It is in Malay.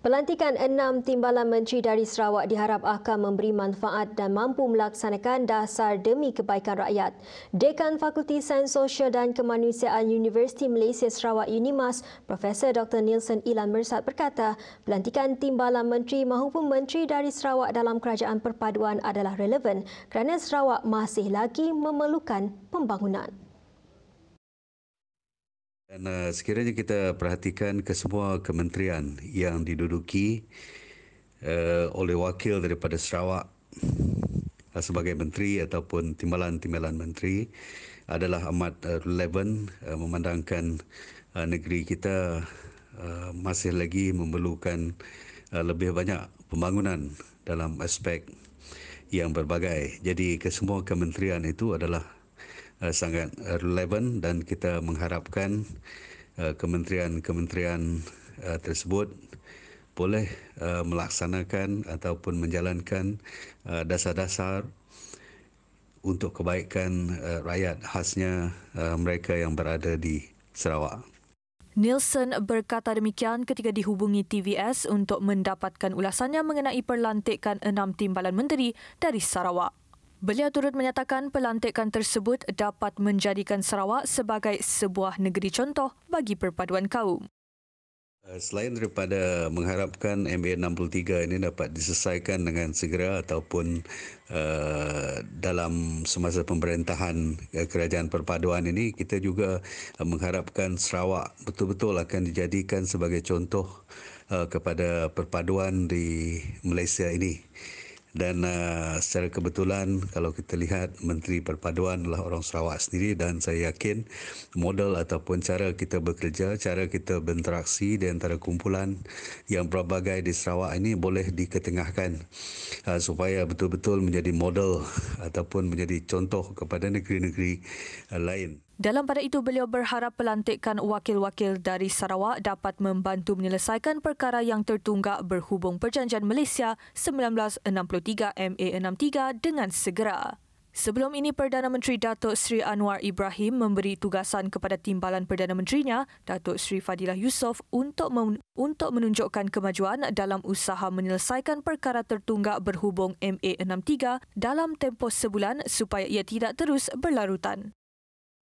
Pelantikan enam timbalan menteri dari Sarawak diharap akan memberi manfaat dan mampu melaksanakan dasar demi kebaikan rakyat. Dekan Fakulti Sains Sosial dan Kemanusiaan Universiti Malaysia Sarawak Unimas, Profesor Dr. Nielsen Ilan Mersat berkata, pelantikan timbalan menteri maupun menteri dari Sarawak dalam kerajaan perpaduan adalah relevan kerana Sarawak masih lagi memerlukan pembangunan. Dan uh, sekiranya kita perhatikan ke semua kementerian yang diduduki uh, oleh wakil daripada Sarawak uh, sebagai menteri ataupun timbalan-timbalan menteri adalah amat relevan uh, memandangkan uh, negeri kita uh, masih lagi memerlukan uh, lebih banyak pembangunan dalam aspek yang berbagai. Jadi kesemua kementerian itu adalah uh, sangat relevan dan kita mengharapkan eh, kementerian-kementerian uh, tersebut boleh uh, melaksanakan ataupun menjalankan uh, dasar-dasar untuk kebaikan uh, rakyat khasnya uh, mereka yang berada di Sarawak. Nielsen berkata demikian ketika dihubungi TVS untuk mendapatkan ulasannya mengenai perlantikan enam timbalan menteri dari Sarawak. Beliau turut menyatakan pelantikan tersebut dapat menjadikan Sarawak sebagai sebuah negeri contoh bagi perpaduan kaum. Eh, selain daripada mengharapkan MA63 ini dapat diselesaikan dengan segera ataupun uh, dalam semasa pemerintahan eh, kerajaan perpaduan ini, kita juga uh, mengharapkan Sarawak betul-betul akan dijadikan sebagai contoh uh, kepada perpaduan di Malaysia ini dan uh, secara kebetulan kalau kita lihat menteri perpaduan adalah orang Sarawak sendiri dan saya yakin model ataupun cara kita bekerja cara kita berinteraksi di antara kumpulan yang berbagai di Sarawak ini boleh diketengahkan uh, supaya betul-betul menjadi model ataupun menjadi contoh kepada negeri-negeri uh, lain dalam pada itu, beliau berharap pelantikan wakil-wakil dari Sarawak dapat membantu menyelesaikan perkara yang tertunggak berhubung Perjanjian Malaysia 1963 MA63 dengan segera. Sebelum ini, Perdana Menteri Datuk Seri Anwar Ibrahim memberi tugasan kepada timbalan Perdana Menterinya, Datuk Seri Fadilah Yusof, untuk, mem- untuk menunjukkan kemajuan dalam usaha menyelesaikan perkara tertunggak berhubung MA63 dalam tempoh sebulan supaya ia tidak terus berlarutan.